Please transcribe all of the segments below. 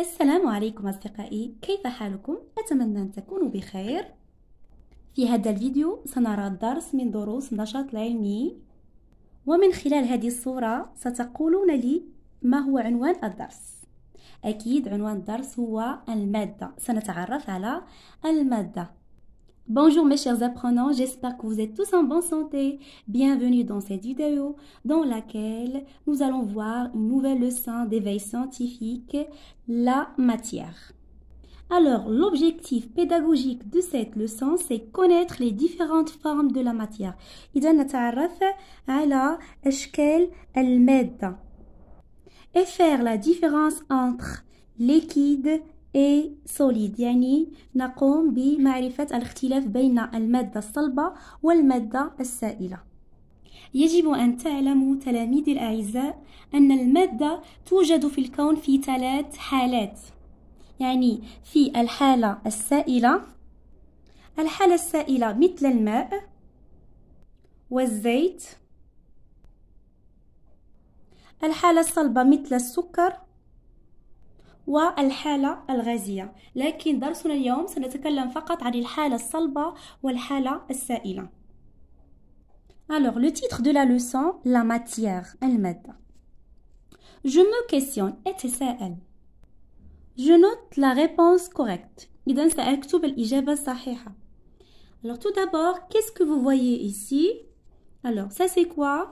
السلام عليكم أصدقائي كيف حالكم؟ أتمنى أن تكونوا بخير في هذا الفيديو سنرى درس من دروس النشاط العلمي ومن خلال هذه الصورة ستقولون لي ما هو عنوان الدرس أكيد عنوان الدرس هو المادة سنتعرف على المادة Bonjour mes chers apprenants, j'espère que vous êtes tous en bonne santé. Bienvenue dans cette vidéo dans laquelle nous allons voir une nouvelle leçon d'éveil scientifique, la matière. Alors, l'objectif pédagogique de cette leçon, c'est connaître les différentes formes de la matière. et faire la différence entre liquide اي سوليد يعني نقوم بمعرفة الاختلاف بين المادة الصلبة والمادة السائلة يجب أن تعلموا تلاميذي الأعزاء أن المادة توجد في الكون في ثلاث حالات يعني في الحالة السائلة الحالة السائلة مثل الماء والزيت الحالة الصلبة مثل السكر والحالة الغازية لكن درسنا اليوم سنتكلم فقط عن الحالة الصلبة والحالة السائلة Alors, le titre de la leçon, la matière, المادة. Je me questionne, أتساءل. Je note la réponse correcte. إذا سأكتب الإجابة الصحيحة. Alors, tout d'abord, qu'est-ce que vous voyez ici Alors, ça c'est quoi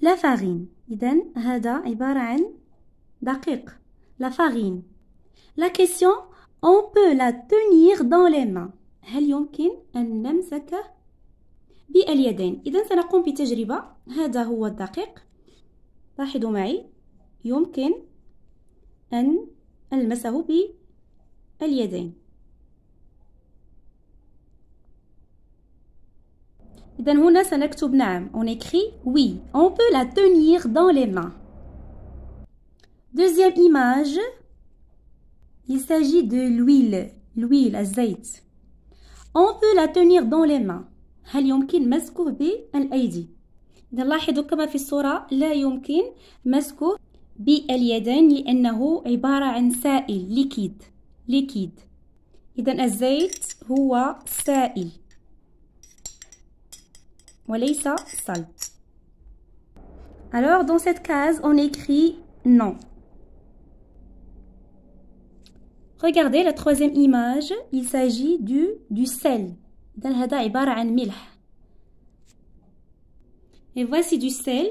La farine. إذا هذا عبارة عن la farine. La question, on peut la tenir dans les mains. هل يمكن ان نمسك باليدين؟ اذا سنقوم بتجربه هذا هو الدقيق لاحظوا معي يمكن ان المسه باليدين اذا هنا سنكتب نعم on écrit oui on peut la tenir dans les mains Deuxième image, il s'agit de l'huile, l'huile, الزيت. On peut la tenir dans les mains. هل يمكن مسكه بالأيدي؟ نلاحظ كما في الصورة لا يمكن مسكه باليدين لأنه عبارة عن سائل ليكيد ليكيد إذا الزيت هو سائل وليس صلب Alors dans cette case on écrit non Regardez la troisième image, il s'agit du, du sel. Et voici du sel.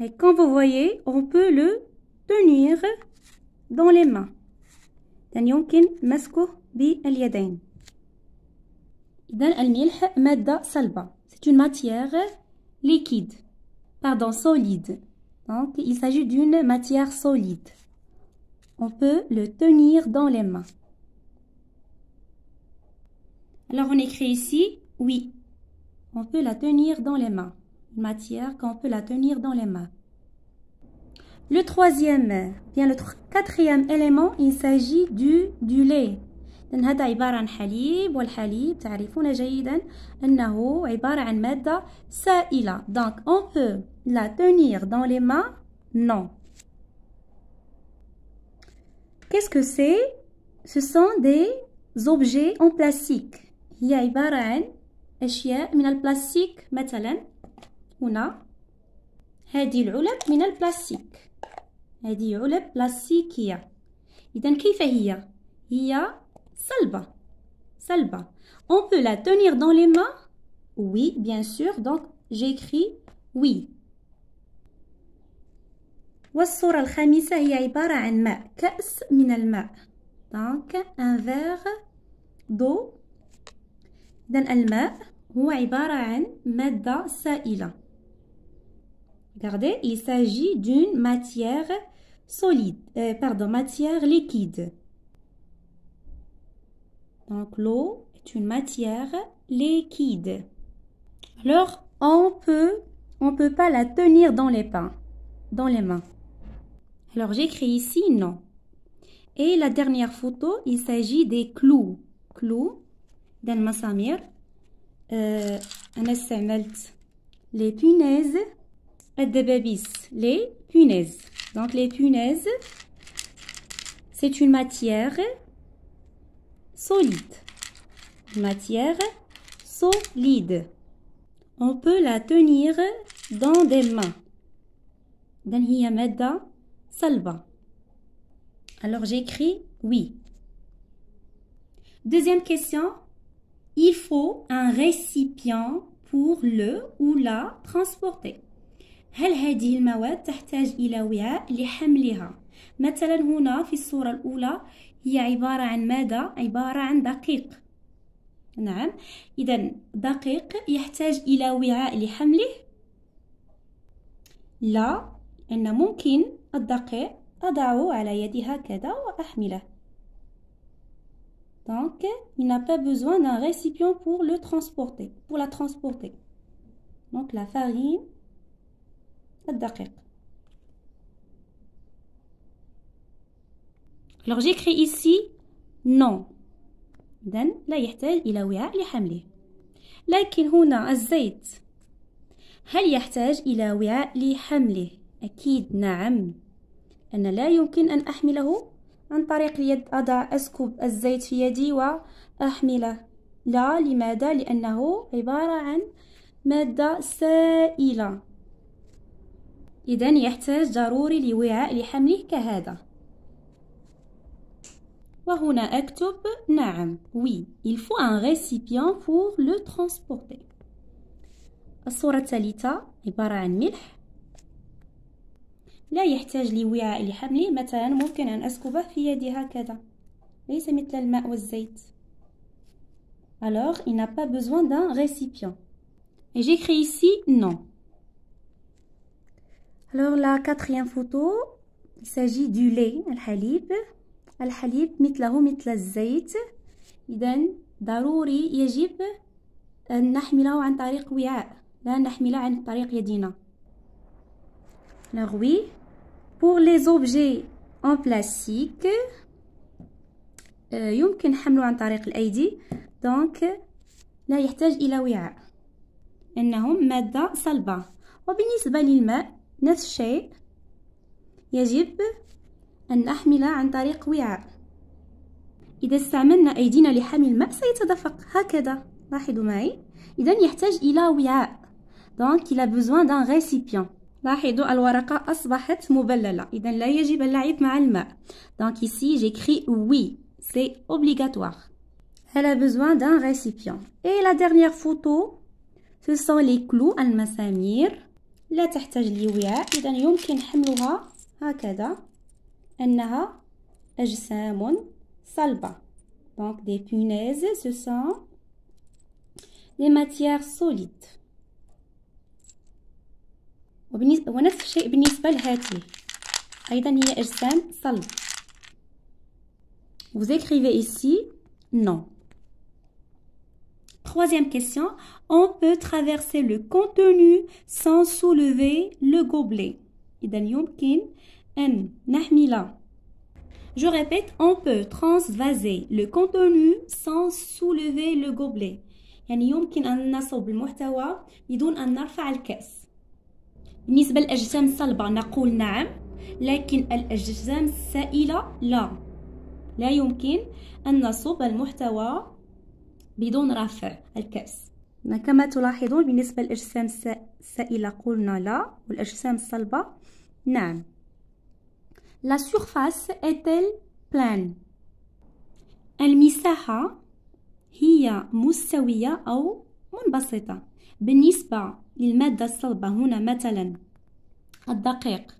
Et comme vous voyez, on peut le tenir dans les mains. C'est une matière liquide, pardon, solide. Donc, il s'agit d'une matière solide on peut le tenir dans les mains. Alors on écrit ici oui. On peut la tenir dans les mains. Une matière qu'on peut la tenir dans les mains. Le troisième, bien le quatrième élément, il s'agit du, du lait. هذا عن حليب والحليب جيدا عن donc on peut la tenir dans les mains non Qu'est-ce que c'est Ce sont des objets en plastique. y a des minal plastique. هذه العلب من البلاستيك هذه علب بلاستيكية On peut la tenir dans les mains Oui, bien sûr. Donc, j'écris oui. والصورة الخامسة هي عبارة عن ماء كأس من الماء Donc un verre d'eau إذا الماء هو عبارة عن مادة سائلة Regardez, il s'agit d'une matière solide, euh, pardon, matière liquide. Donc l'eau est une matière liquide. Alors on peut, on peut pas la tenir dans les pains, dans les mains. Alors j'écris ici non. Et la dernière photo, il s'agit des clous. Clous dans masamir. Euh, les punaises les punaises. Donc les punaises c'est une matière solide. matière solide. On peut la tenir dans des mains. Dans Salva. Alors j'écris oui. Deuxième question. Il faut un récipient pour le ou la transporter. هل هذه المواد تحتاج إلى وعاء لحملها؟ مثلا هنا في الصورة الأولى هي عبارة عن ماذا؟ عبارة عن دقيق نعم إذا دقيق يحتاج إلى وعاء لحمله لا أن ممكن الدقيق la على يدي هكذا وأحمله Donc, il n'a pas besoin d'un récipient pour le transporter, pour la transporter. Donc, la farine, Alors, j'écris ici non. لا يحتاج وعاء لحمله. لكن هنا الزيت هل يحتاج أكيد نعم أنا لا يمكن أن أحمله عن طريق اليد أضع أسكب الزيت في يدي وأحمله لا لماذا؟ لأنه عبارة عن مادة سائلة إذا يحتاج ضروري لوعاء لحمله كهذا وهنا أكتب نعم وي il faut un récipient pour le transporter الصورة الثالثة عبارة عن ملح لا يحتاج لوعاء لحمله مثلا ممكن أن أسكبه في يدي هكذا ليس مثل الماء والزيت Alors, il n'a pas besoin d'un récipient. Et j'écris ici non. Alors, la quatrième photo, il s'agit du lait, الحليب. الحليب مثله مثل الزيت. إذا ضروري يجب أن نحمله عن طريق وعاء، لا نحمله عن طريق يدينا. Alors oui, Pour les objets en plastique euh, يمكن حمله عن طريق الأيدي دونك لا يحتاج إلى وعاء إنهم مادة صلبة وبالنسبة للماء نفس الشيء يجب أن نحمل عن طريق وعاء إذا استعملنا أيدينا لحمل الماء سيتدفق هكذا لاحظوا معي إذا يحتاج إلى وعاء دونك il a besoin d'un récipient لاحظوا الورقة أصبحت مبللة إذا لا يجب اللعب مع الماء دونك ici j'écris oui c'est obligatoire elle a besoin d'un récipient et la dernière photo ce sont les clous المسامير لا تحتاج لوعاء إذا يمكن حملها هكذا أنها أجسام صلبة donc des punaises ce sont des matières solides ونفس الشيء بالنسبة لهذه أيضا هي أجسام صلب Vous écrivez ici non. Troisième question. On peut traverser le contenu sans soulever le gobelet. إذا يمكن أن نحمل. Je répète, on peut transvaser le contenu sans soulever le gobelet. يعني يمكن أن نصب المحتوى بدون أن نرفع الكأس. بالنسبة للأجسام الصلبة نقول نعم لكن الأجسام السائلة لا لا يمكن أن نصب المحتوى بدون رفع الكأس كما تلاحظون بالنسبة للأجسام السائلة قلنا لا والأجسام الصلبة نعم لا surface est-elle plane المساحة هي مستوية أو منبسطة بالنسبة للمادة الصلبة هنا مثلا الدقيق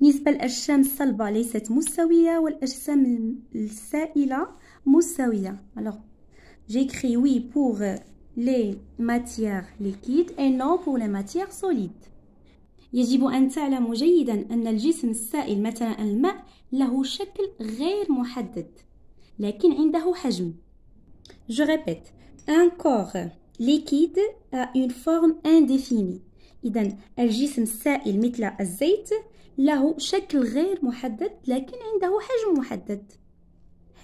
بالنسبة للأجسام الصلبة ليست مستوية والأجسام السائلة مستوية alors j'écris oui pour les matières liquides et non pour les matières solides يجب أن تعلم جيدا أن الجسم السائل مثلا الماء له شكل غير محدد لكن عنده حجم je répète un corps ليكيد اون فورم انديفيني إذا الجسم السائل مثل الزيت له شكل غير محدد لكن عنده حجم محدد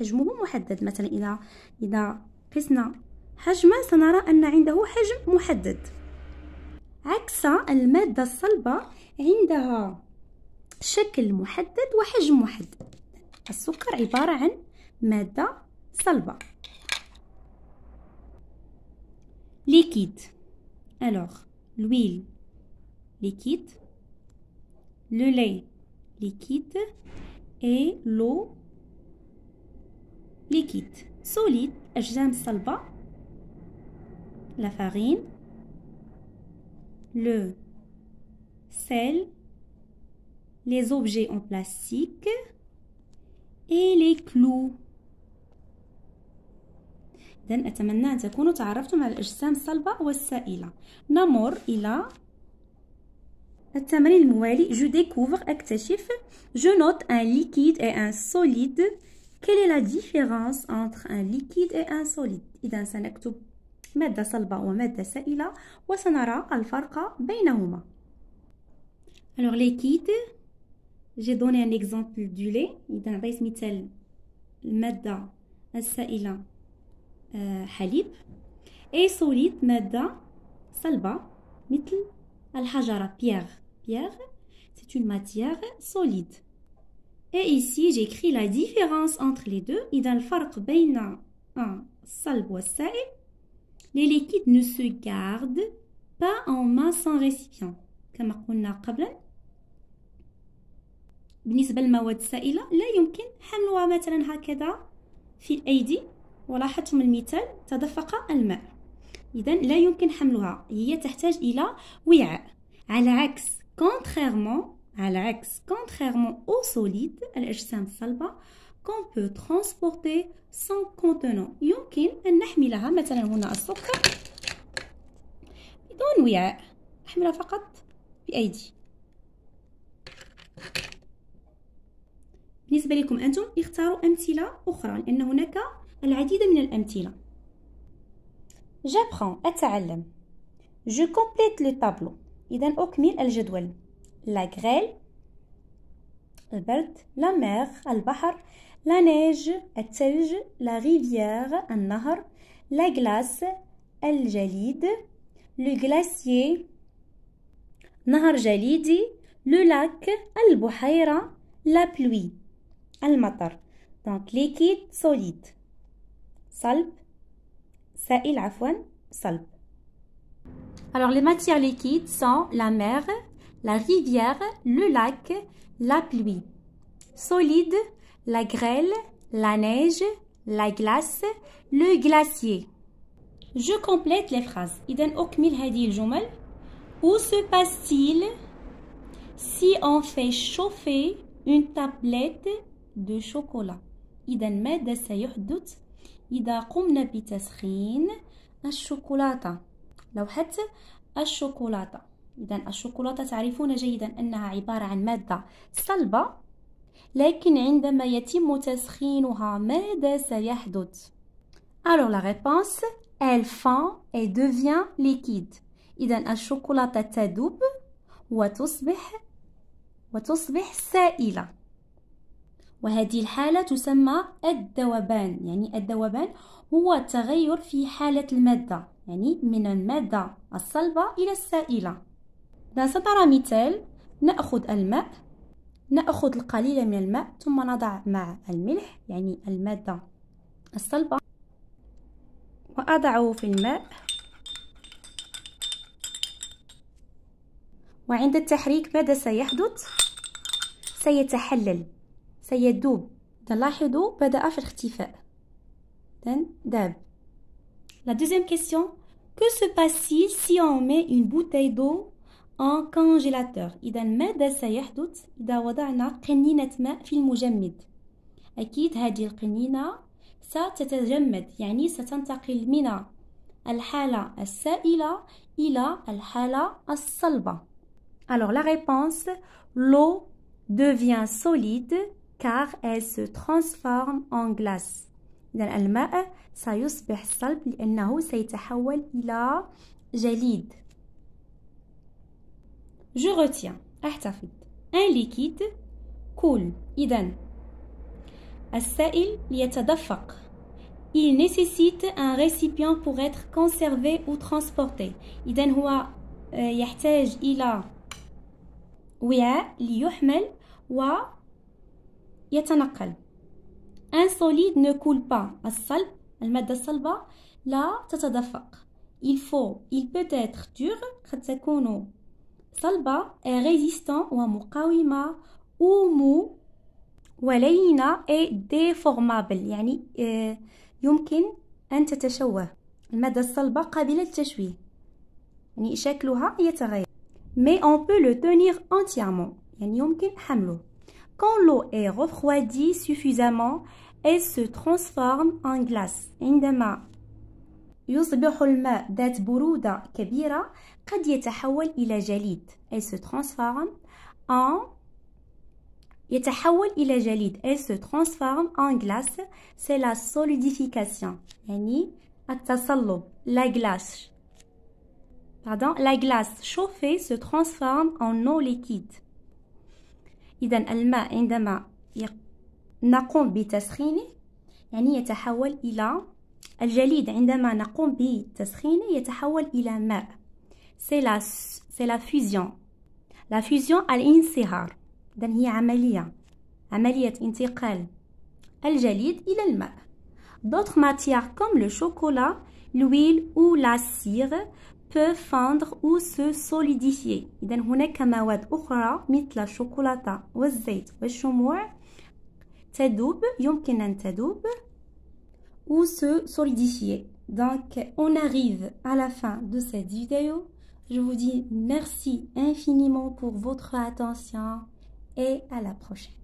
حجمه محدد مثلا إذا إذا قسنا حجمه سنرى أن عنده حجم محدد عكس المادة الصلبة عندها شكل محدد وحجم محدد السكر عبارة عن مادة صلبة Liquide. Alors, l'huile liquide, le lait liquide et l'eau liquide. Solide, ça salba, la farine, le sel, les objets en plastique et les clous. إذا أتمنى أن تكونوا تعرفتم على الأجسام الصلبة والسائلة نمر إلى التمرين الموالي جو ديكوفر أكتشف جو نوت أن ليكيد إي أن سوليد كيل est la différence entre un liquide et un إذا سنكتب مادة صلبة ومادة سائلة وسنرى الفرق بينهما ألوغ ليكيد جي دوني أن إكزومبل دو لي إذا عطيت مثال المادة السائلة آه، حليب اي سوليد ماده صلبه مثل الحجره بيغ بيغ سي اون ماتيير صوليد اي ici j'écris la différence entre les deux اذا الفرق بين الصلب والسائل les liquides ne se gardent pas en masse en récipient كما قلنا قبل بالنسبه للمواد السائله لا يمكن حملها مثلا هكذا في الايدي ولاحظتم المثال تدفق الماء إذا لا يمكن حملها هي تحتاج إلى وعاء على عكس كونتريرمون على عكس كونتريرمون او سوليد الأجسام الصلبة كون بو transporter سون كونتينون يمكن أن نحملها مثلا هنا السكر بدون وعاء نحملها فقط بأيدي بالنسبة لكم أنتم اختاروا أمثلة أخرى لأن هناك العديد من الأمثلة J'apprends أتعلم Je complète le tableau إذا أكمل الجدول La grêle البرد La mer البحر La neige الثلج La rivière النهر La glace الجليد Le glacier نهر جليدي Le lac البحيرة La pluie المطر Donc liquide solide صلب سائل عفوا صلب Alors les matières liquides sont la mer, la rivière, le lac, la pluie. Solide, la grêle, la neige, la glace, le glacier. Je complète les phrases. Iden أكمل هذه الجمل. Où se passe-t-il si on fait chauffer une tablette de chocolat iden ماذا سيحدث إذا قمنا بتسخين الشوكولاتة لوحة الشوكولاتة إذا الشوكولاتة تعرفون جيدا أنها عبارة عن مادة صلبة لكن عندما يتم تسخينها ماذا سيحدث؟ Alors la réponse elle fond et devient liquide. إذا الشوكولاتة تذوب وتصبح وتصبح سائلة وهذه الحالة تسمى الذوبان يعني الذوبان هو التغير في حالة المادة يعني من المادة الصلبة إلى السائلة سنرى مثال نأخذ الماء نأخذ القليل من الماء ثم نضع مع الملح يعني المادة الصلبة وأضعه في الماء وعند التحريك ماذا سيحدث؟ سيتحلل سيدوب تلاحظوا بدأ في الاختفاء then داب La deuxième question Que se passe-t-il si on met une bouteille d'eau en congélateur إذا ماذا سيحدث إذا وضعنا قنينة ماء في المجمد أكيد هذه القنينة ستتجمد يعني ستنتقل من الحالة السائلة إلى الحالة الصلبة Alors la réponse l'eau devient solide car elle se transforme en glace إذا الماء سيصبح صلب لأنه سيتحول إلى جليد Je retiens احتفظ Un liquide coule إذا السائل يتدفق Il nécessite un récipient pour être conservé ou transporté إذا هو يحتاج إلى وعاء ليحمل و يتنقل ان solide ne coule pas الصلب المادة الصلبة لا تتدفق il faut il peut être dur قد تكون صلبة résistant ومقاومة أو مو ولينة et ديفورمابل يعني يمكن أن تتشوه المادة الصلبة قابلة للتشويه يعني شكلها يتغير mais on peut le tenir entièrement يعني يمكن حمله Quand l'eau est refroidie suffisamment, elle se transforme en glace. عندما يصبح الماء ذات برودة كبيرة قد يتحول إلى جليد. Elle se transforme en يتحول إلى جليد. Elle se transforme en glace. C'est la solidification. يعني التصلب. La glace. Pardon, la glace chauffée se transforme en eau liquide. إذا الماء عندما نقوم بتسخينه يعني يتحول إلى الجليد عندما نقوم بتسخينه يتحول إلى ماء سي لا سي لا فيزيون لا فيزيون الانصهار إذا هي عملية عملية انتقال الجليد إلى الماء d'autres matières comme le chocolat, l'huile ou la cire peut fondre ou se solidifier ou se solidifier donc on arrive à la fin de cette vidéo je vous dis merci infiniment pour votre attention et à la prochaine